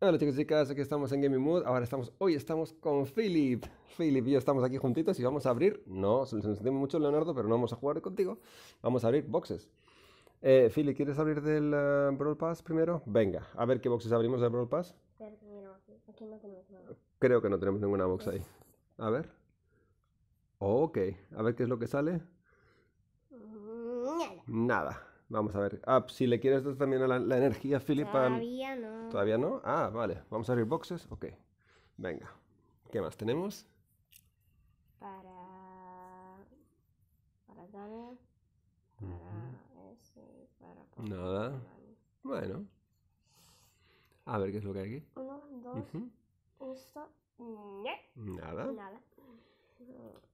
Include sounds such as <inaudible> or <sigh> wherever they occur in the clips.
Hola chicos y chicas, aquí estamos en Gaming Mood. Ahora estamos, hoy estamos con Philip. Philip y yo estamos aquí juntitos y vamos a abrir. No, se nos sentimos mucho Leonardo, pero no vamos a jugar contigo. Vamos a abrir boxes. Eh, Philip, ¿quieres abrir del eh, Brawl Pass primero? Venga, a ver qué boxes abrimos del Brawl Pass. Creo que no tenemos ninguna box ahí. A ver. ok, a ver qué es lo que sale. Mm, nada. Vamos a ver. Ah, si le quieres dar también a la, energía, Philip. Todavía no. Todavía no. Ah, vale. Vamos a abrir boxes. Ok. Venga. ¿Qué más tenemos? Para. Para Para Para. Nada. Bueno. A ver qué es lo que hay aquí. Uno, dos. Nada. Nada.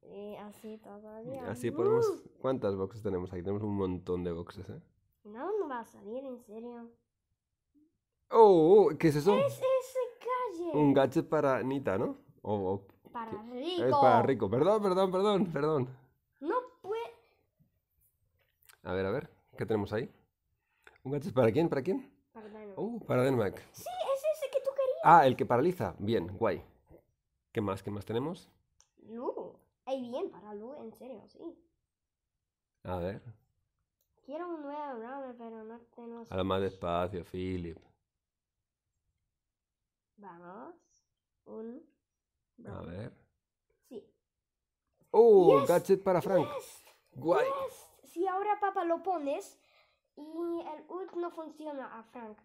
Y así todavía Así podemos... ¿Cuántas boxes tenemos aquí? Tenemos un montón de boxes, ¿eh? No, no va a salir, en serio. Oh, ¿qué es eso? Es ese calle Un gadget para Nita, ¿no? para rico. Es para rico. Perdón, perdón, perdón, perdón. No puede... A ver, a ver. ¿Qué tenemos ahí? ¿Un gadget para quién? ¿Para quién? Para Denmark. Oh, para Denmark. Sí, es ese que tú querías. Ah, el que paraliza. Bien, guay. ¿Qué más? ¿Qué más tenemos? en serio, sí. A ver. Quiero un nuevo brother, pero no tenemos. Habla más despacio, Philip. Vamos. Un. A ver. Sí. ¡Oh! gadget para Frank. Guay. Si ahora papá lo pones y el ult no funciona a Frank.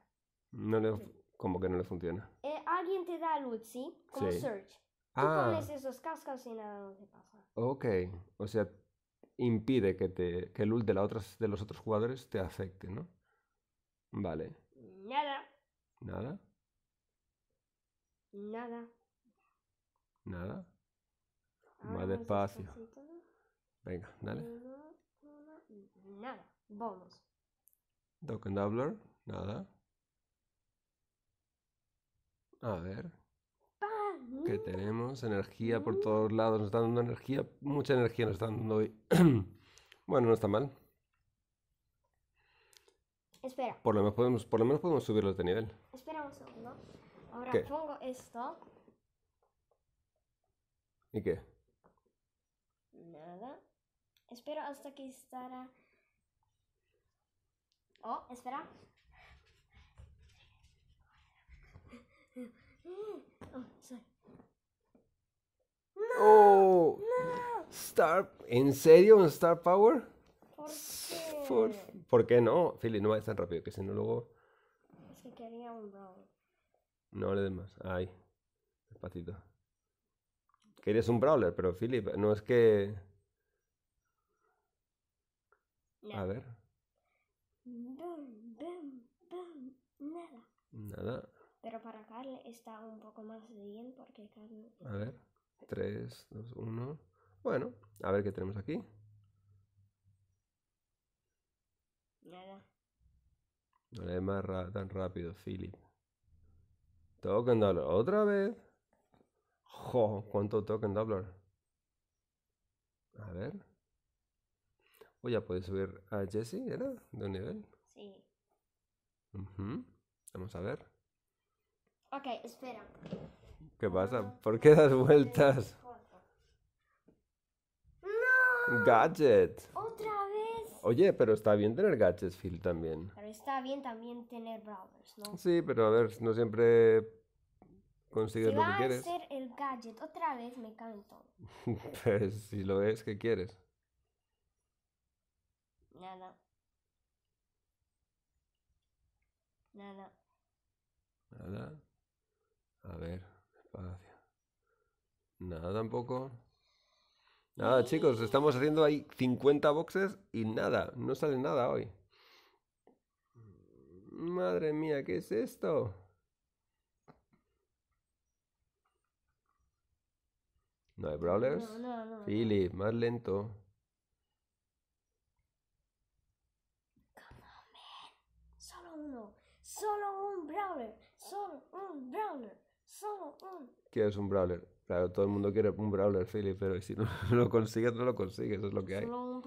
No le. ¿Cómo que no le funciona? Eh, alguien te da el ult, ¿sí? sí. Search. Tú ah. pones esos cascos y nada no te pasa. Ok, o sea, impide que, te, que el ult de, la otras, de los otros jugadores te afecte, ¿no? Vale. Nada. ¿Nada? Nada. ¿Nada? Más despacio. Venga, dale. Nada. Vamos. Docken Doubler, nada. A ver que tenemos, energía por mm. todos lados, nos están dando energía, mucha energía nos están dando hoy. <clears throat> bueno, no está mal. Espera. Por lo menos podemos, por lo menos podemos subirlo de nivel. Espera un segundo. Ahora pongo esto. ¿Y qué? Nada. Espero hasta que estará. Oh, espera. ¿En serio un Star Power? ¿Por qué? ¿Por, no? Philly, no vayas tan rápido que si no luego... quería un Brawler No le des más. Ay, despacito. Querías un Brawler, pero Philip, no es que... A ver. nada. Nada. Pero para Carl está un poco más bien porque Carl... A ver. 3, 2, 1. Bueno, a ver qué tenemos aquí. No le más tan rápido, Philip. Token Doubler otra vez. Jo, ¿cuánto token doubler A ver. Oye, ya puedes subir a Jesse, ¿era? ¿De un nivel? Sí. Vamos a ver. Ok, espera. ¿Qué pasa? ¿Por qué das vueltas? ¡No! Gadget. Otra vez. Oye, pero está bien tener gadgets, Phil, también. Pero está bien también tener browsers, ¿no? Sí, pero a ver, no siempre consigues lo que quieres. Va a ser el gadget otra vez, me canto. <laughs> pues si lo es, ¿qué quieres? Nada. Nada. Nada. A ver. Nada tampoco. Nada, chicos, estamos haciendo ahí 50 boxes y nada, no sale nada hoy. Madre mía, ¿qué es esto? ¿No hay brawlers? No, Philip, más lento. Solo uno, solo un brawler, solo un brawler un. ¿Quieres un brawler? Claro, todo el mundo quiere un brawler, Philly, pero si no <laughs> lo consigues, no lo consigues, eso es lo que hay. Solo un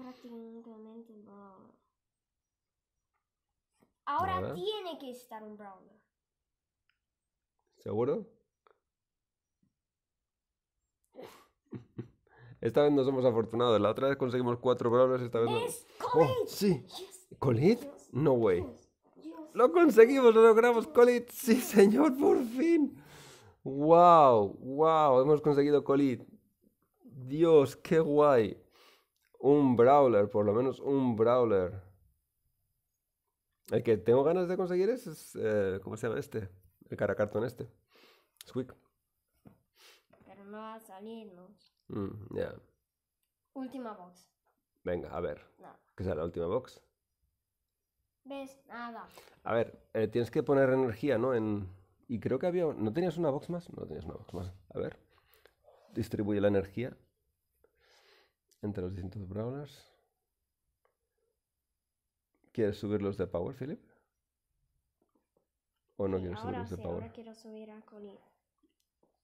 Ahora tiene que estar un brawler. ¿Seguro? <laughs> Esta vez no somos afortunados. La otra vez conseguimos cuatro brawlers, esta vez no. ¡Oh, Colit! ¡Sí! ¿Colit? No way. ¡Lo conseguimos! ¡Lo logramos, Colit! ¡Sí, señor! ¡Por fin! ¡Wow! ¡Wow! Hemos conseguido Colid. Dios, qué guay. Un Brawler, por lo menos un Brawler. El que tengo ganas de conseguir es, eh, ¿cómo se llama este? El cara cartón este. Squeak. Pero no va a salir, mm, ya. Última box. Venga, a ver. Que ¿Qué sea la última box? ¿Ves? Nada. A ver, eh, tienes que poner energía, ¿no? En... Y creo que había. ¿No tenías una box más? No tenías una box más. A ver. Distribuye la energía entre los distintos brawlers. ¿Quieres subir los de Power, Philip? ¿O no quieres subir los de Power? Ahora quiero subir a Colit.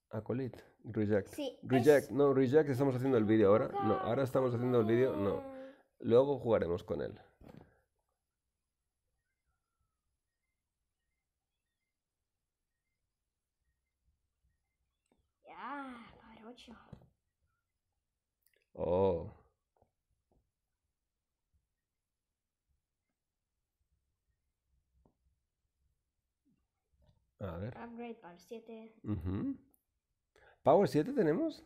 ¿A Colit? Reject. reject. No, Reject estamos haciendo el vídeo ahora. No, ahora estamos haciendo el vídeo. No. Mm. Luego jugaremos con él. Oh. A ver. Upgrade Power 7. ¿Power 7 tenemos?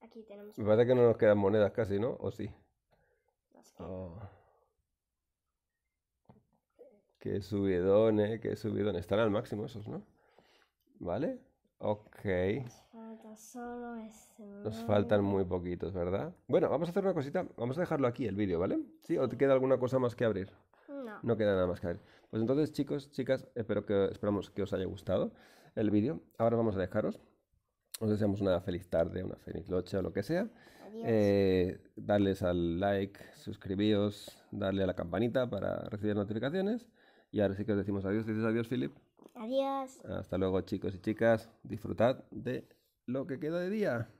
Aquí tenemos. Me parece que no nos quedan monedas casi, ¿no? ¿O sí? Oh. Qué eh, qué subidón. Están al máximo esos, ¿no? ¿Vale? Ok. Nos faltan muy poquitos, ¿verdad? Bueno, vamos a hacer una cosita. Vamos a dejarlo aquí el vídeo, ¿vale? ¿Sí? ¿O te queda alguna cosa más que abrir? No. No queda nada más que abrir. Pues entonces, chicos, chicas, espero que, esperamos que os haya gustado el vídeo. Ahora vamos a dejaros. Os deseamos una feliz tarde, una feliz noche o lo que sea. Eh, darles al like, suscribiros, darle a la campanita para recibir notificaciones. Y ahora sí que os decimos adiós. Dices adiós, Philip. Adiós. Hasta luego chicos y chicas. Disfrutad de lo que queda de día.